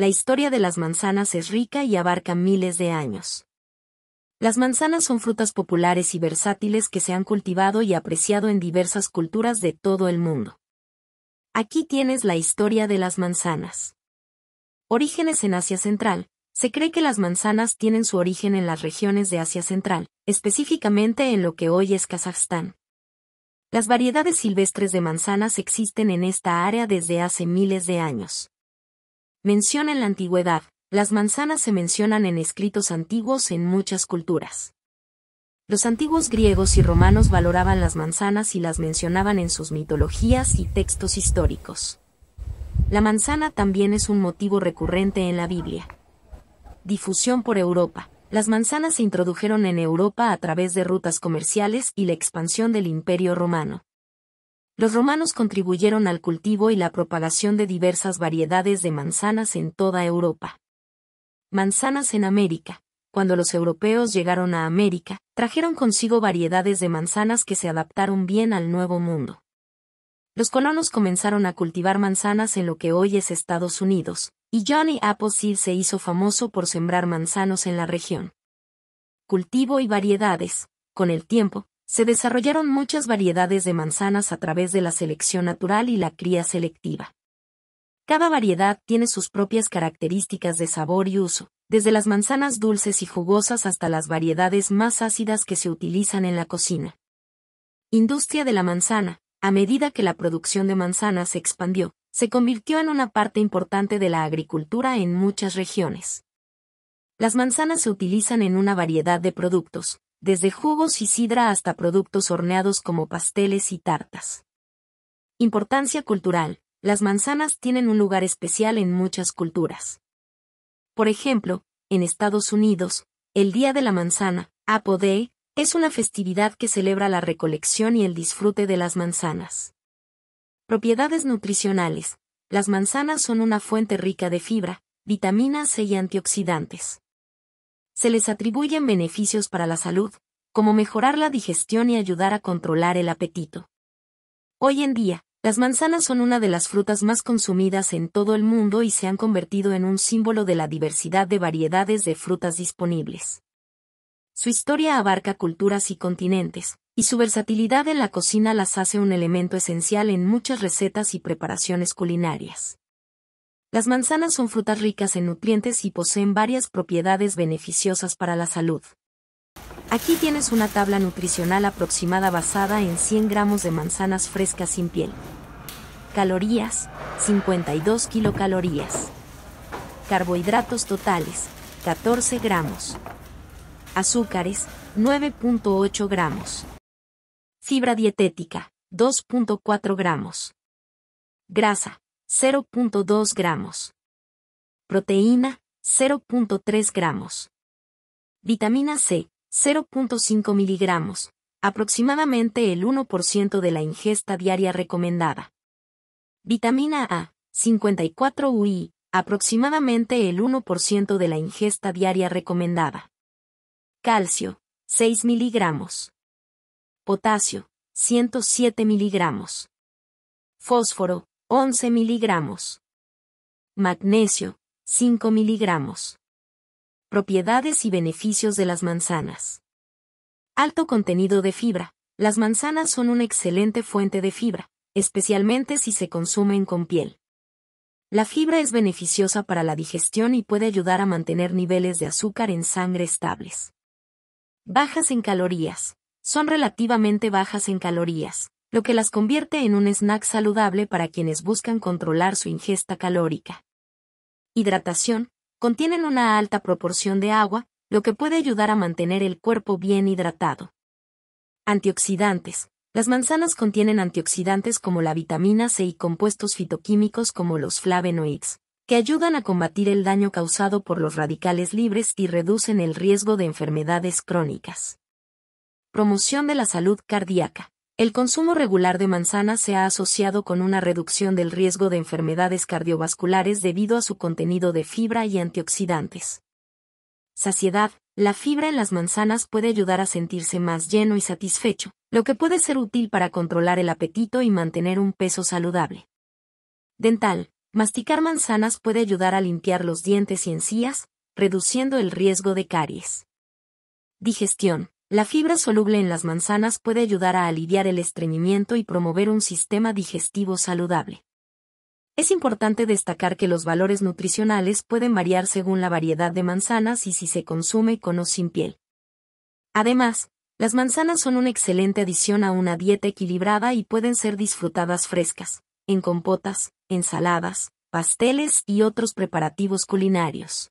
la historia de las manzanas es rica y abarca miles de años. Las manzanas son frutas populares y versátiles que se han cultivado y apreciado en diversas culturas de todo el mundo. Aquí tienes la historia de las manzanas. Orígenes en Asia Central. Se cree que las manzanas tienen su origen en las regiones de Asia Central, específicamente en lo que hoy es Kazajstán. Las variedades silvestres de manzanas existen en esta área desde hace miles de años. Mención en la antigüedad. Las manzanas se mencionan en escritos antiguos en muchas culturas. Los antiguos griegos y romanos valoraban las manzanas y las mencionaban en sus mitologías y textos históricos. La manzana también es un motivo recurrente en la Biblia. Difusión por Europa. Las manzanas se introdujeron en Europa a través de rutas comerciales y la expansión del Imperio Romano. Los romanos contribuyeron al cultivo y la propagación de diversas variedades de manzanas en toda Europa. Manzanas en América. Cuando los europeos llegaron a América, trajeron consigo variedades de manzanas que se adaptaron bien al Nuevo Mundo. Los colonos comenzaron a cultivar manzanas en lo que hoy es Estados Unidos, y Johnny Appleseed se hizo famoso por sembrar manzanos en la región. Cultivo y variedades. Con el tiempo, se desarrollaron muchas variedades de manzanas a través de la selección natural y la cría selectiva. Cada variedad tiene sus propias características de sabor y uso, desde las manzanas dulces y jugosas hasta las variedades más ácidas que se utilizan en la cocina. Industria de la manzana, a medida que la producción de manzanas se expandió, se convirtió en una parte importante de la agricultura en muchas regiones. Las manzanas se utilizan en una variedad de productos, desde jugos y sidra hasta productos horneados como pasteles y tartas. Importancia cultural. Las manzanas tienen un lugar especial en muchas culturas. Por ejemplo, en Estados Unidos, el Día de la Manzana, Apple Day, es una festividad que celebra la recolección y el disfrute de las manzanas. Propiedades nutricionales. Las manzanas son una fuente rica de fibra, vitaminas C y antioxidantes se les atribuyen beneficios para la salud, como mejorar la digestión y ayudar a controlar el apetito. Hoy en día, las manzanas son una de las frutas más consumidas en todo el mundo y se han convertido en un símbolo de la diversidad de variedades de frutas disponibles. Su historia abarca culturas y continentes, y su versatilidad en la cocina las hace un elemento esencial en muchas recetas y preparaciones culinarias. Las manzanas son frutas ricas en nutrientes y poseen varias propiedades beneficiosas para la salud. Aquí tienes una tabla nutricional aproximada basada en 100 gramos de manzanas frescas sin piel. Calorías, 52 kilocalorías. Carbohidratos totales, 14 gramos. Azúcares, 9.8 gramos. Fibra dietética, 2.4 gramos. Grasa, 0.2 gramos. Proteína, 0.3 gramos. Vitamina C, 0.5 miligramos, aproximadamente el 1% de la ingesta diaria recomendada. Vitamina A, 54 UI, aproximadamente el 1% de la ingesta diaria recomendada. Calcio, 6 miligramos. Potasio, 107 miligramos. Fósforo, 11 miligramos. Magnesio, 5 miligramos. Propiedades y beneficios de las manzanas. Alto contenido de fibra. Las manzanas son una excelente fuente de fibra, especialmente si se consumen con piel. La fibra es beneficiosa para la digestión y puede ayudar a mantener niveles de azúcar en sangre estables. Bajas en calorías. Son relativamente bajas en calorías, lo que las convierte en un snack saludable para quienes buscan controlar su ingesta calórica. Hidratación. Contienen una alta proporción de agua, lo que puede ayudar a mantener el cuerpo bien hidratado. Antioxidantes. Las manzanas contienen antioxidantes como la vitamina C y compuestos fitoquímicos como los flavonoides, que ayudan a combatir el daño causado por los radicales libres y reducen el riesgo de enfermedades crónicas. Promoción de la salud cardíaca. El consumo regular de manzanas se ha asociado con una reducción del riesgo de enfermedades cardiovasculares debido a su contenido de fibra y antioxidantes. Saciedad. La fibra en las manzanas puede ayudar a sentirse más lleno y satisfecho, lo que puede ser útil para controlar el apetito y mantener un peso saludable. Dental. Masticar manzanas puede ayudar a limpiar los dientes y encías, reduciendo el riesgo de caries. Digestión. La fibra soluble en las manzanas puede ayudar a aliviar el estreñimiento y promover un sistema digestivo saludable. Es importante destacar que los valores nutricionales pueden variar según la variedad de manzanas y si se consume con o sin piel. Además, las manzanas son una excelente adición a una dieta equilibrada y pueden ser disfrutadas frescas, en compotas, ensaladas, pasteles y otros preparativos culinarios.